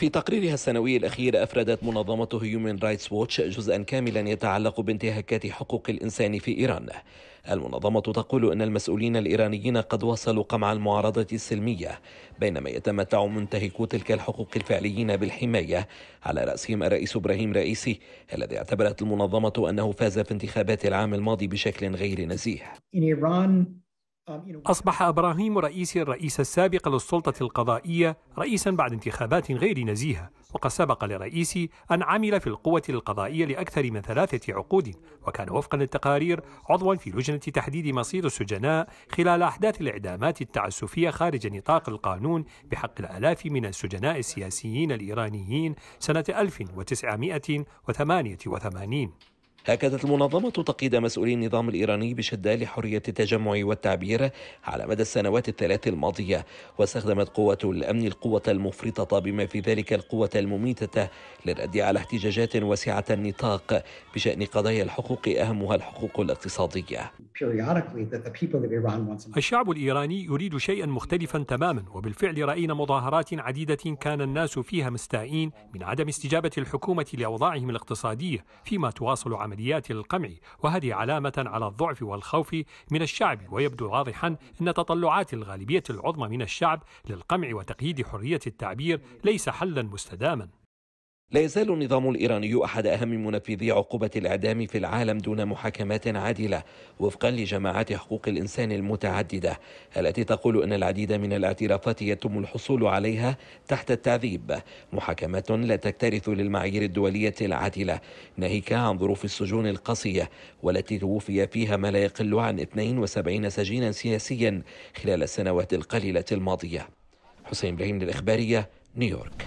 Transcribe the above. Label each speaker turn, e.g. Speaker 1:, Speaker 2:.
Speaker 1: في تقريرها السنوي الأخير أفردت منظمة هيومن رايتس ووتش جزءا كاملا يتعلق بانتهاكات حقوق الإنسان في إيران المنظمة تقول أن المسؤولين الإيرانيين قد واصلوا قمع المعارضة السلمية بينما يتمتع منتهكو تلك الحقوق الفعليين بالحماية على رأسهم الرئيس إبراهيم رئيسي الذي اعتبرت المنظمة أنه فاز في انتخابات العام الماضي بشكل غير نزيه
Speaker 2: أصبح إبراهيم رئيس الرئيس السابق للسلطة القضائية رئيسا بعد انتخابات غير نزيهة وقد سبق لرئيسي أن عمل في القوة القضائية لأكثر من ثلاثة عقود وكان وفقا للتقارير عضوا في لجنة تحديد مصير السجناء خلال أحداث الإعدامات التعسفية خارج نطاق القانون بحق الآلاف من السجناء السياسيين الإيرانيين سنة 1988 هكذا المنظمة تقييد مسؤولي النظام الإيراني بشدة لحرية التجمع
Speaker 1: والتعبير على مدى السنوات الثلاث الماضية واستخدمت قوة الأمن القوة المفرطة بما في ذلك القوة المميتة للرد على احتجاجات واسعة النطاق بشأن قضايا الحقوق أهمها الحقوق الاقتصادية
Speaker 2: الشعب الإيراني يريد شيئا مختلفا تماما وبالفعل رأينا مظاهرات عديدة كان الناس فيها مستائين من عدم استجابة الحكومة لأوضاعهم الاقتصادية فيما تواصل عمليات القمع وهذه علامة على الضعف والخوف من الشعب ويبدو واضحا أن تطلعات الغالبية العظمى من الشعب للقمع وتقييد حرية التعبير ليس حلا مستداما
Speaker 1: لا يزال النظام الإيراني أحد أهم منفذي عقوبة الإعدام في العالم دون محاكمات عادلة وفقا لجماعات حقوق الإنسان المتعددة التي تقول أن العديد من الاعترافات يتم الحصول عليها تحت التعذيب محاكمات لا تكترث للمعايير الدولية العادلة ناهيك عن ظروف السجون القاسية والتي توفي فيها ما لا يقل عن 72 سجينا سياسيا خلال السنوات القليلة الماضية حسين إبراهيم للإخبارية نيويورك